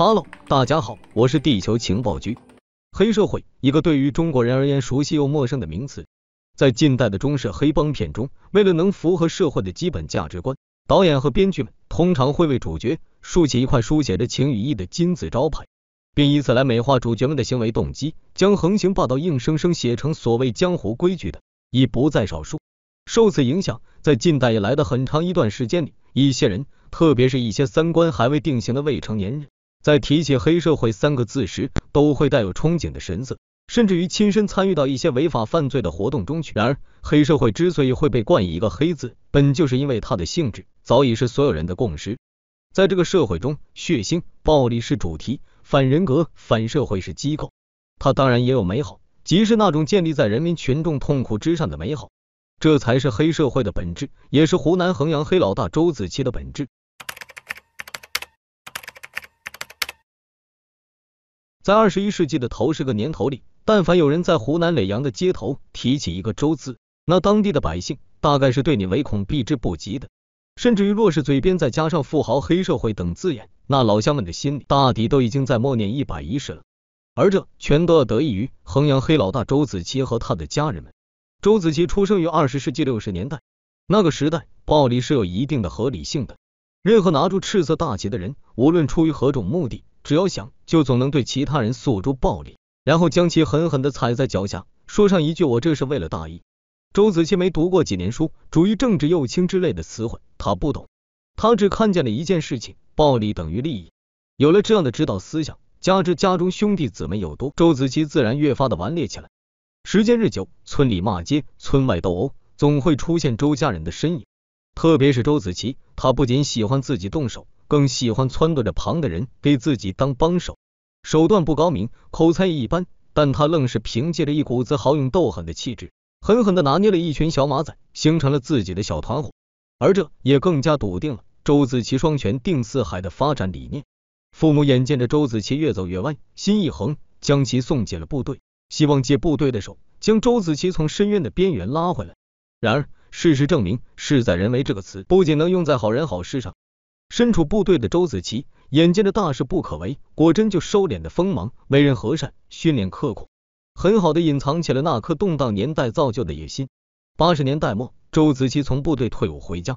哈喽，大家好，我是地球情报局。黑社会，一个对于中国人而言熟悉又陌生的名词。在近代的中式黑帮片中，为了能符合社会的基本价值观，导演和编剧们通常会为主角竖起一块书写着“情与义”的金字招牌，并以此来美化主角们的行为动机，将横行霸道硬生生写成所谓江湖规矩的，已不在少数。受此影响，在近代以来的很长一段时间里，一些人，特别是一些三观还未定型的未成年人。在提起黑社会三个字时，都会带有憧憬的神色，甚至于亲身参与到一些违法犯罪的活动中去。然而，黑社会之所以会被冠以一个“黑”字，本就是因为它的性质早已是所有人的共识。在这个社会中，血腥、暴力是主题，反人格、反社会是机构。它当然也有美好，即是那种建立在人民群众痛苦之上的美好。这才是黑社会的本质，也是湖南衡阳黑老大周子期的本质。在二十一世纪的头十个年头里，但凡有人在湖南耒阳的街头提起一个“周”字，那当地的百姓大概是对你唯恐避之不及的。甚至于，若是嘴边再加上“富豪”“黑社会”等字眼，那老乡们的心里大抵都已经在默念一百一十了。而这全都要得益于衡阳黑老大周子期和他的家人们。周子期出生于二十世纪六十年代，那个时代暴力是有一定的合理性的。任何拿住赤色大旗的人，无论出于何种目的，只要想。就总能对其他人诉诸暴力，然后将其狠狠的踩在脚下，说上一句我这是为了大义。周子期没读过几年书，主于政治右倾之类的词汇他不懂，他只看见了一件事情：暴力等于利益。有了这样的指导思想，加之家中兄弟姊妹又多，周子期自然越发的顽劣起来。时间日久，村里骂街，村外斗殴，总会出现周家人的身影。特别是周子期，他不仅喜欢自己动手，更喜欢撺掇着旁的人给自己当帮手。手段不高明，口才也一般，但他愣是凭借着一股子豪勇斗狠的气质，狠狠的拿捏了一群小马仔，形成了自己的小团伙。而这也更加笃定了周子琪双拳定四海的发展理念。父母眼见着周子琪越走越歪，心一横，将其送进了部队，希望借部队的手将周子琪从深渊的边缘拉回来。然而，事实证明，事在人为这个词不仅能用在好人好事上。身处部队的周子琪眼见着大事不可为，果真就收敛的锋芒，为人和善，训练刻苦，很好的隐藏起了那颗动荡年代造就的野心。八十年代末，周子期从部队退伍回家，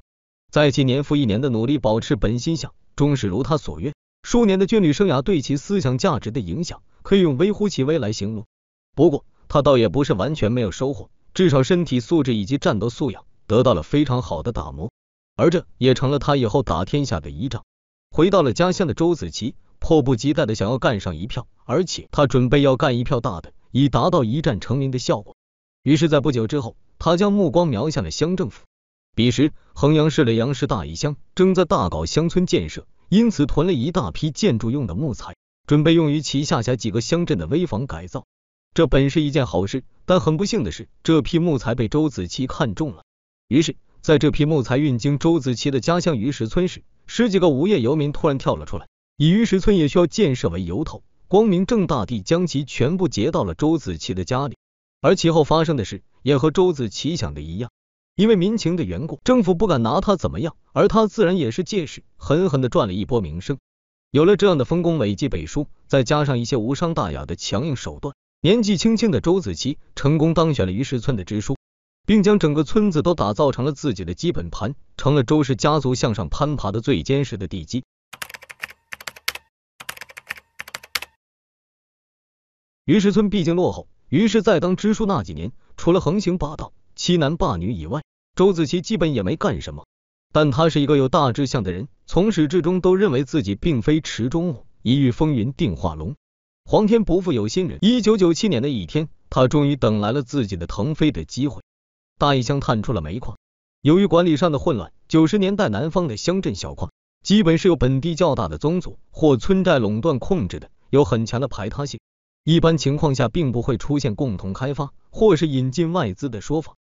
在其年复一年的努力保持本心下，终是如他所愿。数年的军旅生涯对其思想价值的影响，可以用微乎其微来形容。不过，他倒也不是完全没有收获，至少身体素质以及战斗素养得到了非常好的打磨，而这也成了他以后打天下的依仗。回到了家乡的周子琪迫不及待的想要干上一票，而且他准备要干一票大的，以达到一战成名的效果。于是，在不久之后，他将目光瞄向了乡政府。彼时，衡阳市的杨氏大邑乡正在大搞乡村建设，因此囤了一大批建筑用的木材，准备用于其下辖几个乡镇的危房改造。这本是一件好事，但很不幸的是，这批木材被周子琪看中了。于是，在这批木材运经周子琪的家乡鱼石村时，十几个无业游民突然跳了出来，以鱼石村也需要建设为由头，光明正大地将其全部劫到了周子琪的家里。而其后发生的事也和周子琪想的一样，因为民情的缘故，政府不敢拿他怎么样，而他自然也是借势狠狠的赚了一波名声。有了这样的丰功伟绩背书，再加上一些无伤大雅的强硬手段，年纪轻轻的周子琪成功当选了鱼石村的支书。并将整个村子都打造成了自己的基本盘，成了周氏家族向上攀爬的最坚实的地基。于是村毕竟落后，于是，在当支书那几年，除了横行霸道、欺男霸女以外，周子琪基本也没干什么。但他是一个有大志向的人，从始至终都认为自己并非池中物，一遇风云定化龙。皇天不负有心人，一九九七年的一天，他终于等来了自己的腾飞的机会。大邑乡探出了煤矿，由于管理上的混乱，九十年代南方的乡镇小矿基本是由本地较大的宗族或村寨垄断控制的，有很强的排他性，一般情况下并不会出现共同开发或是引进外资的说法。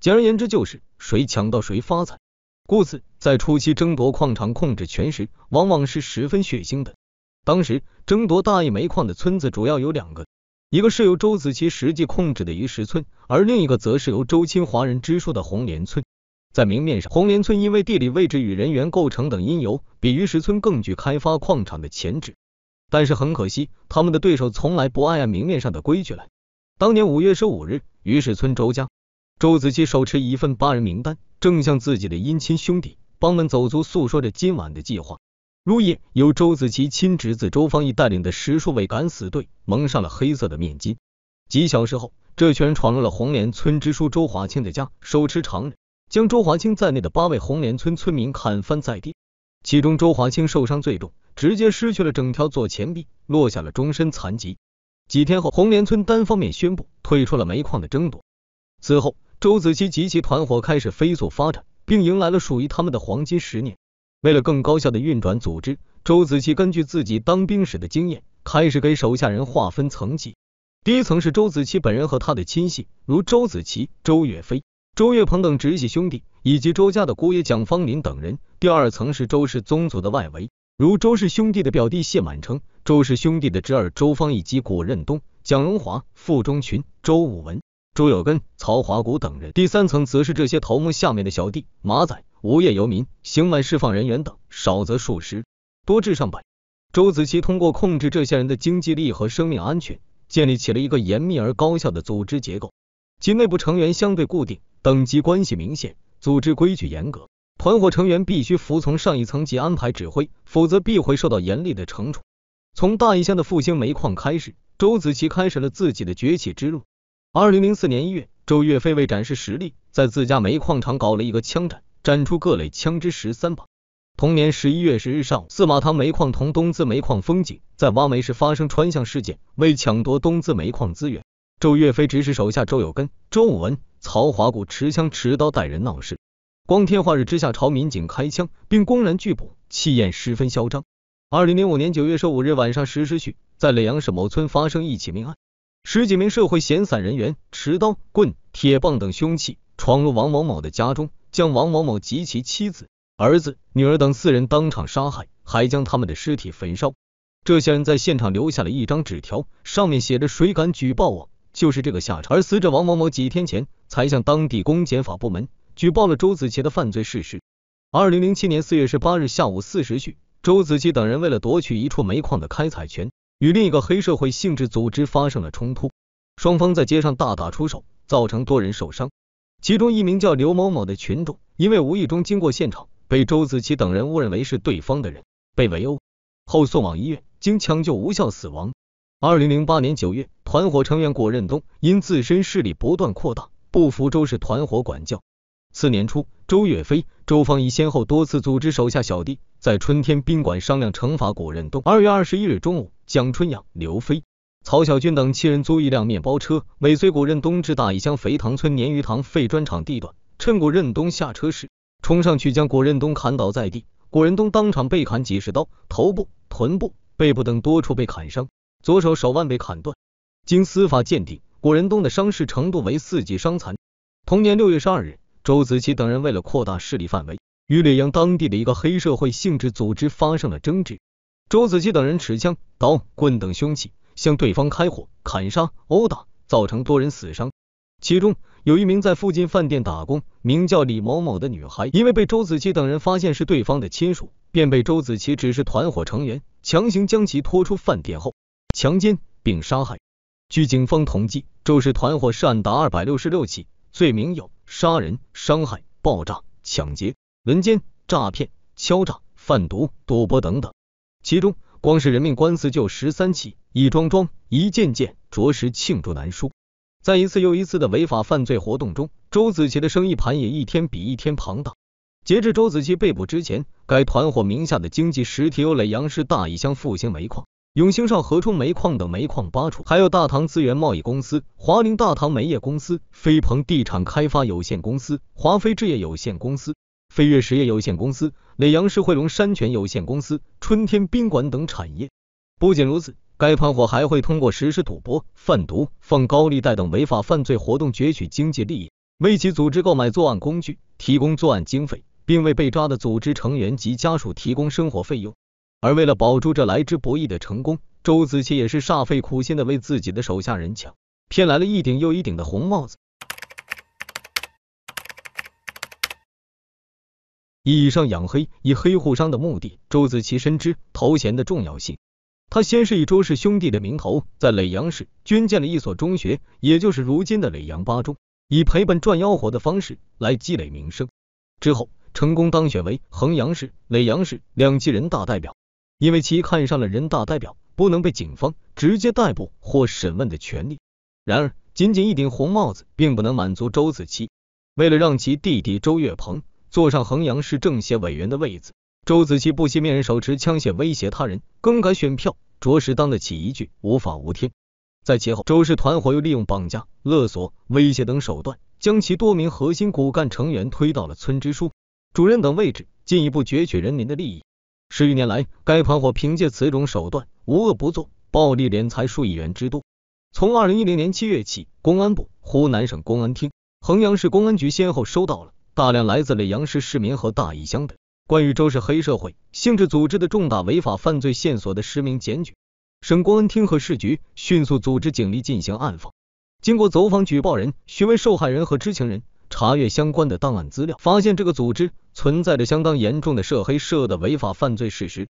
简而言之就是谁抢到谁发财，故此在初期争夺矿场控制权时，往往是十分血腥的。当时争夺大义煤矿的村子主要有两个。一个是由周子期实际控制的鱼石村，而另一个则是由周清华人支书的红莲村。在明面上，红莲村因为地理位置与人员构成等因由，比鱼石村更具开发矿场的潜质。但是很可惜，他们的对手从来不按按明面上的规矩来。当年五月十五日，鱼石村周家，周子期手持一份八人名单，正向自己的姻亲兄弟帮门走卒诉说着今晚的计划。入夜，由周子琪亲侄子周方义带领的十数位敢死队蒙上了黑色的面巾。几小时后，这群人闯入了红莲村支书周华清的家，手持长刃，将周华清在内的八位红莲村村民砍翻在地。其中，周华清受伤最重，直接失去了整条左前臂，落下了终身残疾。几天后，红莲村单方面宣布退出了煤矿的争夺。此后，周子琪及其团伙开始飞速发展，并迎来了属于他们的黄金十年。为了更高效的运转组织，周子期根据自己当兵时的经验，开始给手下人划分层级。第一层是周子期本人和他的亲信，如周子期、周岳飞、周岳鹏等直系兄弟，以及周家的姑爷蒋方林等人。第二层是周氏宗族的外围，如周氏兄弟的表弟谢满成、周氏兄弟的侄儿周芳以及古任东、蒋荣华、傅忠群、周武文、周有根、曹华谷等人。第三层则是这些头目下面的小弟、马仔。无业游民、刑满释放人员等，少则数十，多至上百。周子期通过控制这些人的经济力和生命安全，建立起了一个严密而高效的组织结构。其内部成员相对固定，等级关系明显，组织规矩严格。团伙成员必须服从上一层级安排指挥，否则必会受到严厉的惩处。从大邑乡的复兴煤矿开始，周子期开始了自己的崛起之路。二零零四年一月，周岳飞为展示实力，在自家煤矿厂搞了一个枪战。展出各类枪支十三把。同年十一月十日上午，四马塘煤矿同东资煤矿风景在挖煤时发生穿巷事件。为抢夺东资煤矿资源，周岳飞指使手下周有根、周武文、曹华谷持枪持刀带人闹事，光天化日之下朝民警开枪，并公然拒捕，气焰十分嚣张。二零零五年九月十五日晚上十时许，在耒阳市某村发生一起命案，十几名社会闲散人员持刀、棍、铁棒等凶器闯入王某某的家中。将王某某及其妻子、儿子、女儿等四人当场杀害，还将他们的尸体焚烧。这些人在现场留下了一张纸条，上面写着：“谁敢举报我，就是这个下场。”而死者王某某几天前才向当地公检法部门举报了周子琪的犯罪事实。二零零七年四月十八日下午四时许，周子琪等人为了夺取一处煤矿的开采权，与另一个黑社会性质组织发生了冲突，双方在街上大打出手，造成多人受伤。其中一名叫刘某某的群众，因为无意中经过现场，被周子琪等人误认为是对方的人，被围殴后送往医院，经抢救无效死亡。二零零八年九月，团伙成员果任东因自身势力不断扩大，不服周氏团伙管教。次年初，周岳飞、周芳怡先后多次组织手下小弟在春天宾馆商量惩罚果任东。二月二十一日中午，蒋春阳、刘飞。曹小军等七人租一辆面包车，尾随古任东至大邑乡肥塘村鲶鱼塘废砖厂地段，趁古任东下车时，冲上去将古任东砍倒在地，古任东当场被砍几十刀，头部、臀部、背部等多处被砍伤，左手手腕被砍断。经司法鉴定，古任东的伤势程度为四级伤残。同年六月十二日，周子琪等人为了扩大势力范围，与耒阳当地的一个黑社会性质组织发生了争执，周子琪等人持枪、刀、棍等凶器。向对方开火、砍杀、殴打，造成多人死伤。其中有一名在附近饭店打工，名叫李某某的女孩，因为被周子琪等人发现是对方的亲属，便被周子琪指示团伙成员强行将其拖出饭店后强奸并杀害。据警方统计，周氏团伙涉案达二百六十六起，罪名有杀人、伤害、爆炸、抢劫、轮奸、诈骗、敲诈、贩毒、赌博等等，其中。光是人命官司就有十三起，一桩桩，一件件，着实罄竹难书。在一次又一次的违法犯罪活动中，周子琪的生意盘也一天比一天庞大。截至周子琪被捕之前，该团伙名下的经济实体有耒阳市大邑乡复兴煤矿、永兴上河冲煤矿等煤矿八处，还有大唐资源贸易公司、华宁大唐煤业公司、飞鹏地产开发有限公司、华飞置业有限公司、飞跃实业有限公司。耒阳市汇龙山泉有限公司、春天宾馆等产业。不仅如此，该团伙还会通过实施赌博、贩毒、放高利贷等违法犯罪活动攫取经济利益，为其组织购买作案工具、提供作案经费，并为被抓的组织成员及家属提供生活费用。而为了保住这来之不易的成功，周子琪也是煞费苦心的为自己的手下人抢骗来了一顶又一顶的红帽子。以上养黑，以黑护商的目的，周子期深知头衔的重要性。他先是以周氏兄弟的名头，在耒阳市捐建了一所中学，也就是如今的耒阳八中，以赔本赚吆喝的方式来积累名声。之后，成功当选为衡阳市、耒阳市两级人大代表。因为其看上了人大代表不能被警方直接逮捕或审问的权利。然而，仅仅一顶红帽子，并不能满足周子期。为了让其弟弟周岳鹏，坐上衡阳市政协委员的位子，周子琪不惜命人手持枪械威胁他人更改选票，着实当得起一句无法无天。在其后，周氏团伙又利用绑架、勒索、威胁等手段，将其多名核心骨干成员推到了村支书、主任等位置，进一步攫取人民的利益。十余年来，该团伙凭借此种手段无恶不作，暴力敛财数亿元之多。从二零一零年七月起，公安部、湖南省公安厅、衡阳市公安局先后收到了。大量来自了阳市市民和大邑乡的关于周氏黑社会性质组织的重大违法犯罪线索的实名检举，省公安厅和市局迅速组织警力进行暗访。经过走访举报人、询问受害人和知情人、查阅相关的档案资料，发现这个组织存在着相当严重的涉黑涉恶的违法犯罪事实，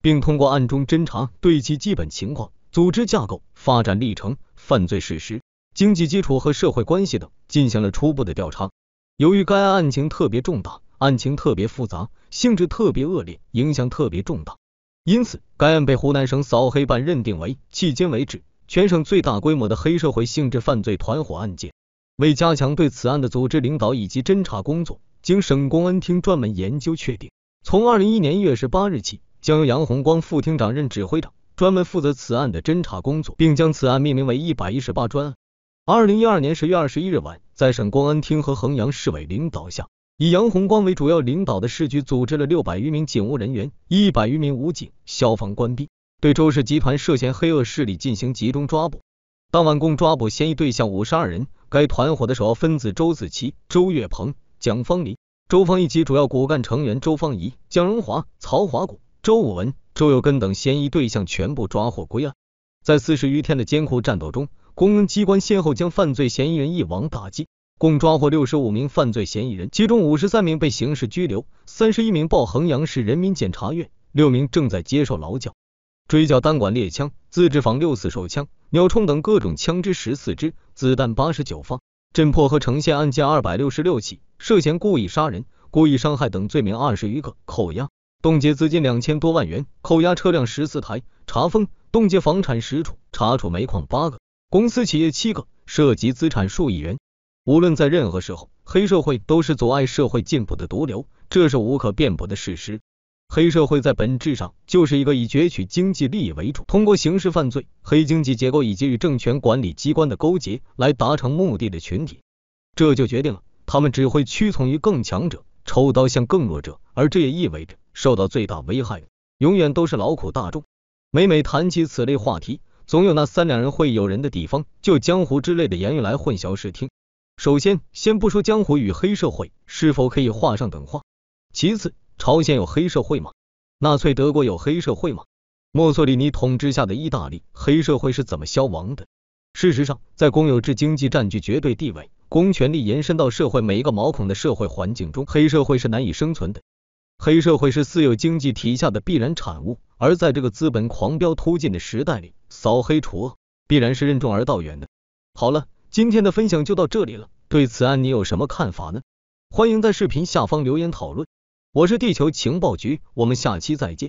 并通过暗中侦查，对其基本情况、组织架构、发展历程、犯罪事实、经济基础和社会关系等进行了初步的调查。由于该案案情特别重大，案情特别复杂，性质特别恶劣，影响特别重大，因此该案被湖南省扫黑办认定为迄今为止全省最大规模的黑社会性质犯罪团伙案件。为加强对此案的组织领导以及侦查工作，经省公安厅专门研究确定，从二零一一年一月十八日起，将由杨红光副厅长任指挥长，专门负责此案的侦查工作，并将此案命名为一百一十八专案。二零一二年十月二十一日晚，在省公安厅和衡阳市委领导下，以杨红光为主要领导的市局组织了六百余名警务人员、一百余名武警、消防官兵，对周氏集团涉嫌黑恶势力进行集中抓捕。当晚共抓捕嫌疑对象五十二人。该团伙的首要分子周子琪、周月鹏、蒋方林、周芳以及主要骨干成员周芳仪、蒋荣华、曹华谷、周武文、周有根等嫌疑对象全部抓获归案。在四十余天的艰苦战斗中。公安机关先后将犯罪嫌疑人一网打尽，共抓获六十五名犯罪嫌疑人，其中五十三名被刑事拘留，三十一名报衡阳市人民检察院，六名正在接受劳教。追缴单管猎枪、自制仿六四手枪、鸟铳等各种枪支十四支，子弹八十九发，侦破和呈现案件二百六十六起，涉嫌故意杀人、故意伤害等罪名二十余个，扣押、冻结资金两千多万元，扣押车辆十四台，查封、冻结房产十处，查处煤矿八个。公司企业七个涉及资产数亿元。无论在任何时候，黑社会都是阻碍社会进步的毒瘤，这是无可辩驳的事实。黑社会在本质上就是一个以攫取经济利益为主，通过刑事犯罪、黑经济结构以及与政权管理机关的勾结来达成目的的群体。这就决定了，他们只会屈从于更强者，抽刀向更弱者，而这也意味着受到最大危害的永远都是劳苦大众。每每谈起此类话题。总有那三两人会有人的地方，就江湖之类的言语来混淆视听。首先，先不说江湖与黑社会是否可以画上等号。其次，朝鲜有黑社会吗？纳粹德国有黑社会吗？墨索里尼统治下的意大利黑社会是怎么消亡的？事实上，在公有制经济占据绝对地位，公权力延伸到社会每一个毛孔的社会环境中，黑社会是难以生存的。黑社会是私有经济体下的必然产物，而在这个资本狂飙突进的时代里，扫黑除恶必然是任重而道远的。好了，今天的分享就到这里了，对此案你有什么看法呢？欢迎在视频下方留言讨论。我是地球情报局，我们下期再见。